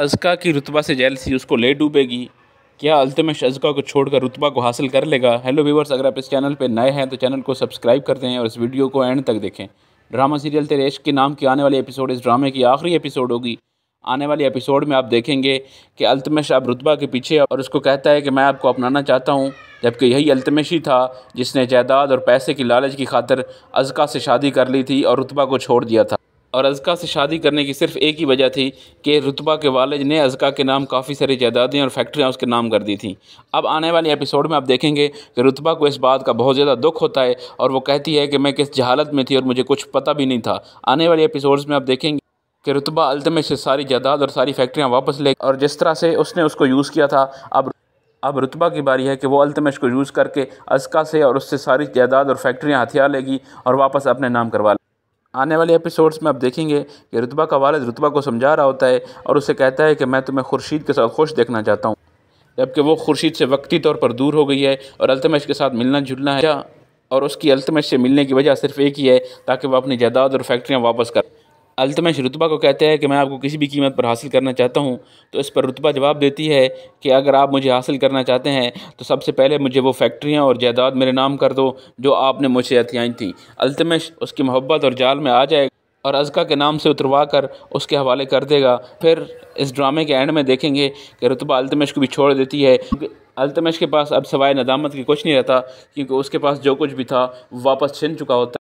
अजका की रुतबा से जेलसी उसको ले डूबेगी क्या अल्तमश अजका को छोड़कर रुतबा को हासिल कर लेगा हेलो व्यूवर्स अगर आप इस चैनल पर नए हैं तो चैनल को सब्सक्राइब कर दें और इस वीडियो को एंड तक देखें ड्रामा सीरियल तेरे इश्क के नाम की आने वाली एपिसोड इस ड्रामे की आखिरी एपिसोड होगी आने वाले एपिसोड में आप देखेंगे कि अल्तमश अब रुतबा के पीछे और उसको कहता है कि मैं आपको अपनाना चाहता हूँ जबकि यही अल्तमश ही था जिसने जायदाद और पैसे की लालच की खातर अजका से शादी कर ली थी और रुतबा को छोड़ दिया था और अज़का से शादी करने की सिर्फ एक ही वजह थी कि रुतबा के वालिद ने अज़का के नाम काफ़ी सारी जायदादें और फैक्ट्रियाँ उसके नाम कर दी थी अब आने वाले एपिसोड में आप देखेंगे कि रुतबा को इस बात का बहुत ज़्यादा दुख होता है और वो कहती है कि मैं किस जहालत में थी और मुझे कुछ पता भी नहीं था आने वाले एपिसोड्स में आप देखेंगे कि रुतबा अल्तमे से सारी जायदाद और सारी फैक्ट्रियाँ वापस ले और जिस तरह से उसने उसको यूज़ किया था अब अब रुतबा की बारी है कि वो अल्तमेश को यूज़ करके अजका से और उससे सारी जायदाद और फैक्ट्रियाँ हथियार लेगी और वापस अपने नाम करवा आने वाले एपिसोड्स में आप देखेंगे कि रुतबा का वालद रुतबा को समझा रहा होता है और उसे कहता है कि मैं तुम्हें खुर्शीद के साथ खुश देखना चाहता हूँ जबकि वो खुर्शीद से वक्ती तौर पर दूर हो गई है और अल्तमश के साथ मिलना जुलना है और उसकी अल्तमश से मिलने की वजह सिर्फ एक ही है ताकि वह अपनी जायदाद और फैक्ट्रियाँ वापस करें अल्तमेश तो रुतबा को कहते हैं कि मैं आपको किसी भी कीमत पर हासिल करना चाहता हूँ तो इस पर रुतबा जवाब देती है कि अगर आप मुझे हासिल करना चाहते हैं तो सबसे पहले मुझे वो फैक्ट्रियाँ और जायदाद मेरे नाम कर दो जो आपने मुझे हथियाई थी अल्तमेश तो उसकी मोहब्बत और जाल में आ जाए और अजका के नाम से उतरवा कर उसके हवाले कर देगा फिर इस ड्रामे के एंड में देखेंगे कि रुतबा अल्तमेश तो को भी छोड़ देती है अल्तमेश के पास अब सवाए नदामत की कुछ नहीं रहता क्योंकि उसके पास जो कुछ भी था वापस छिन चुका होता